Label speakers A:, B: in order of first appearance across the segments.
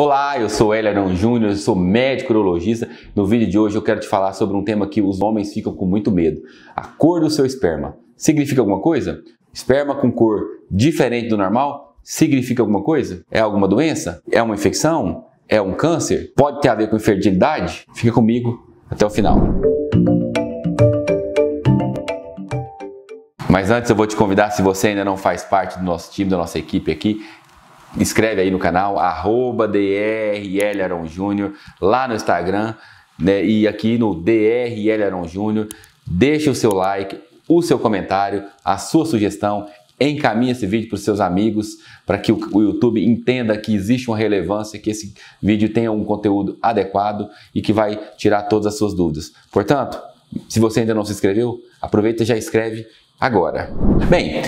A: Olá, eu sou Elianon Júnior, sou médico urologista. No vídeo de hoje eu quero te falar sobre um tema que os homens ficam com muito medo: a cor do seu esperma. Significa alguma coisa? Esperma com cor diferente do normal significa alguma coisa? É alguma doença? É uma infecção? É um câncer? Pode ter a ver com infertilidade? Fica comigo até o final. Mas antes eu vou te convidar, se você ainda não faz parte do nosso time, da nossa equipe aqui, inscreve aí no canal, arroba Júnior, lá no Instagram, né? E aqui no DRL Júnior, deixa o seu like, o seu comentário, a sua sugestão, encaminhe esse vídeo para os seus amigos, para que o YouTube entenda que existe uma relevância, que esse vídeo tenha um conteúdo adequado e que vai tirar todas as suas dúvidas. Portanto, se você ainda não se inscreveu, aproveita e já escreve agora. Bem,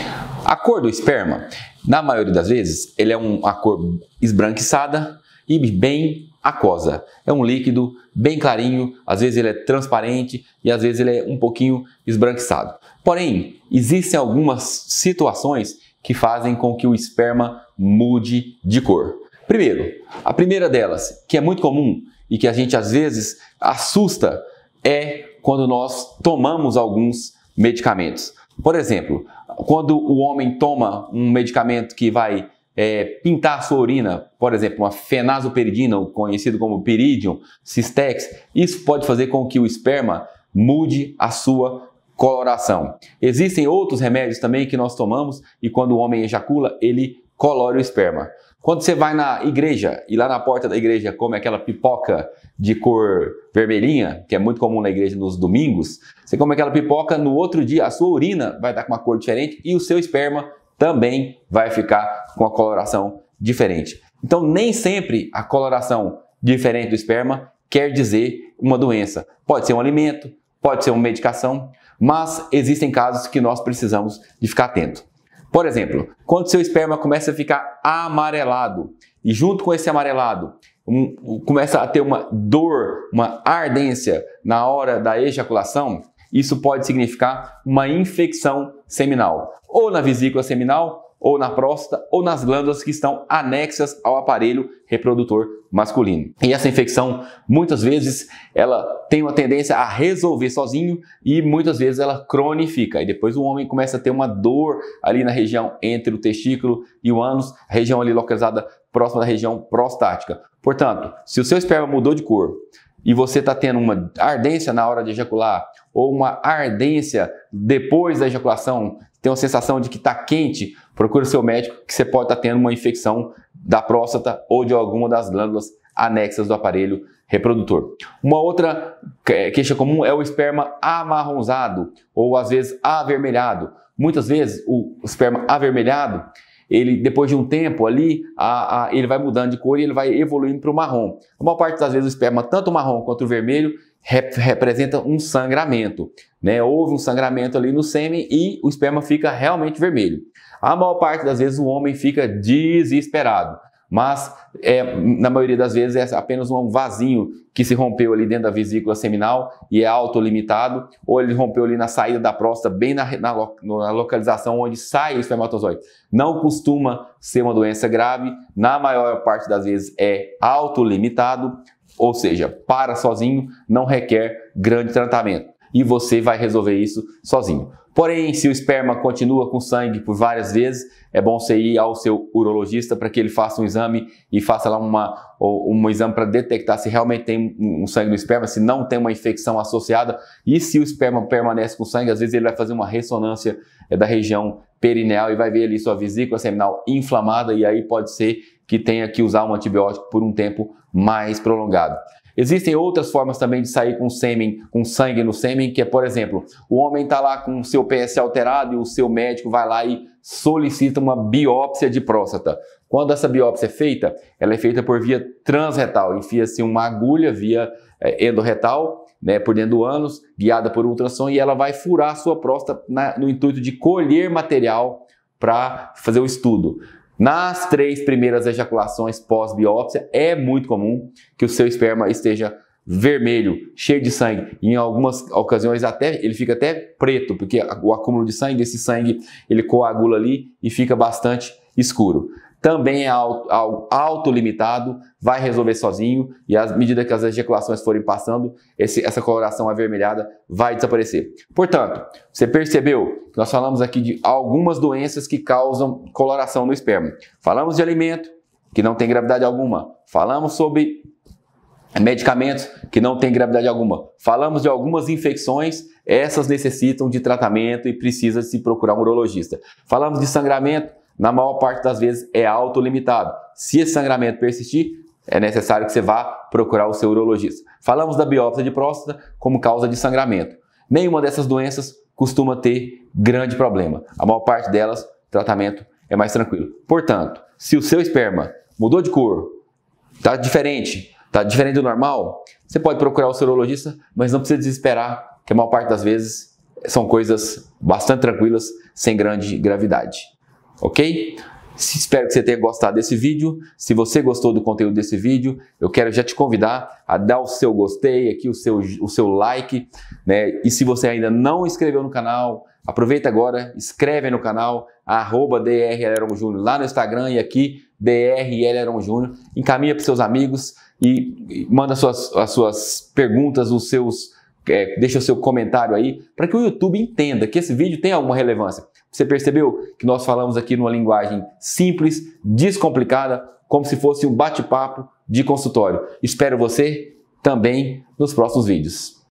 A: a cor do esperma, na maioria das vezes, ele é uma cor esbranquiçada e bem aquosa. É um líquido bem clarinho, às vezes ele é transparente e às vezes ele é um pouquinho esbranquiçado. Porém, existem algumas situações que fazem com que o esperma mude de cor. Primeiro, a primeira delas, que é muito comum e que a gente às vezes assusta, é quando nós tomamos alguns medicamentos. Por exemplo, quando o homem toma um medicamento que vai é, pintar sua urina, por exemplo, uma fenazoperidina, conhecido como piridium, cistex, isso pode fazer com que o esperma mude a sua coloração. Existem outros remédios também que nós tomamos e quando o homem ejacula, ele colore o esperma. Quando você vai na igreja e lá na porta da igreja come aquela pipoca de cor vermelhinha, que é muito comum na igreja nos domingos, você come aquela pipoca, no outro dia a sua urina vai dar com uma cor diferente e o seu esperma também vai ficar com a coloração diferente. Então, nem sempre a coloração diferente do esperma quer dizer uma doença. Pode ser um alimento, pode ser uma medicação, mas existem casos que nós precisamos de ficar atento. Por exemplo, quando seu esperma começa a ficar amarelado e junto com esse amarelado um, começa a ter uma dor, uma ardência na hora da ejaculação, isso pode significar uma infecção seminal, ou na vesícula seminal ou na próstata ou nas glândulas que estão anexas ao aparelho reprodutor masculino. E essa infecção, muitas vezes, ela tem uma tendência a resolver sozinho e muitas vezes ela cronifica. E depois o homem começa a ter uma dor ali na região entre o testículo e o ânus, região ali localizada próxima da região prostática. Portanto, se o seu esperma mudou de cor, e você está tendo uma ardência na hora de ejacular, ou uma ardência depois da ejaculação, tem uma sensação de que está quente, procure seu médico que você pode estar tá tendo uma infecção da próstata ou de alguma das glândulas anexas do aparelho reprodutor. Uma outra é, queixa comum é o esperma amarronzado ou às vezes avermelhado. Muitas vezes o esperma avermelhado ele depois de um tempo ali, a, a, ele vai mudando de cor e ele vai evoluindo para o marrom. A maior parte das vezes o esperma, tanto o marrom quanto o vermelho, rep, representa um sangramento. Né? Houve um sangramento ali no sêmen e o esperma fica realmente vermelho. A maior parte das vezes o homem fica desesperado mas é, na maioria das vezes é apenas um vasinho que se rompeu ali dentro da vesícula seminal e é autolimitado, ou ele rompeu ali na saída da próstata, bem na, na, na localização onde sai o espermatozoide. Não costuma ser uma doença grave, na maior parte das vezes é autolimitado, ou seja, para sozinho, não requer grande tratamento e você vai resolver isso sozinho. Porém, se o esperma continua com sangue por várias vezes, é bom você ir ao seu urologista para que ele faça um exame e faça lá uma, um exame para detectar se realmente tem um sangue no esperma, se não tem uma infecção associada e se o esperma permanece com sangue, às vezes ele vai fazer uma ressonância é, da região perineal e vai ver ali sua vesícula seminal inflamada e aí pode ser que tenha que usar um antibiótico por um tempo mais prolongado. Existem outras formas também de sair com sêmen, com sangue no sêmen, que é, por exemplo, o homem está lá com o seu PS alterado e o seu médico vai lá e solicita uma biópsia de próstata. Quando essa biópsia é feita, ela é feita por via transretal, enfia-se uma agulha via é, endorretal, né, por dentro do ânus, guiada por ultrassom, e ela vai furar a sua próstata na, no intuito de colher material para fazer o estudo. Nas três primeiras ejaculações pós-biópsia, é muito comum que o seu esperma esteja vermelho, cheio de sangue. Em algumas ocasiões até ele fica até preto, porque o acúmulo de sangue, esse sangue, ele coagula ali e fica bastante escuro também é autolimitado, auto vai resolver sozinho e à medida que as ejaculações forem passando, esse, essa coloração avermelhada vai desaparecer. Portanto, você percebeu que nós falamos aqui de algumas doenças que causam coloração no esperma. Falamos de alimento, que não tem gravidade alguma. Falamos sobre medicamentos que não têm gravidade alguma. Falamos de algumas infecções, essas necessitam de tratamento e precisa se procurar um urologista. Falamos de sangramento, na maior parte das vezes é autolimitado. Se esse sangramento persistir, é necessário que você vá procurar o seu urologista. Falamos da biópsia de próstata como causa de sangramento. Nenhuma dessas doenças costuma ter grande problema. A maior parte delas, tratamento é mais tranquilo. Portanto, se o seu esperma mudou de cor, está diferente, está diferente do normal, você pode procurar o seu urologista, mas não precisa desesperar, que a maior parte das vezes são coisas bastante tranquilas, sem grande gravidade ok? Espero que você tenha gostado desse vídeo. Se você gostou do conteúdo desse vídeo, eu quero já te convidar a dar o seu gostei aqui, o seu, o seu like, né? E se você ainda não inscreveu no canal, aproveita agora, inscreve no canal, arroba Júnior lá no Instagram e aqui, Júnior. Encaminha para seus amigos e manda suas, as suas perguntas, os seus é, deixa o seu comentário aí, para que o YouTube entenda que esse vídeo tem alguma relevância. Você percebeu que nós falamos aqui numa linguagem simples, descomplicada, como se fosse um bate-papo de consultório. Espero você também nos próximos vídeos.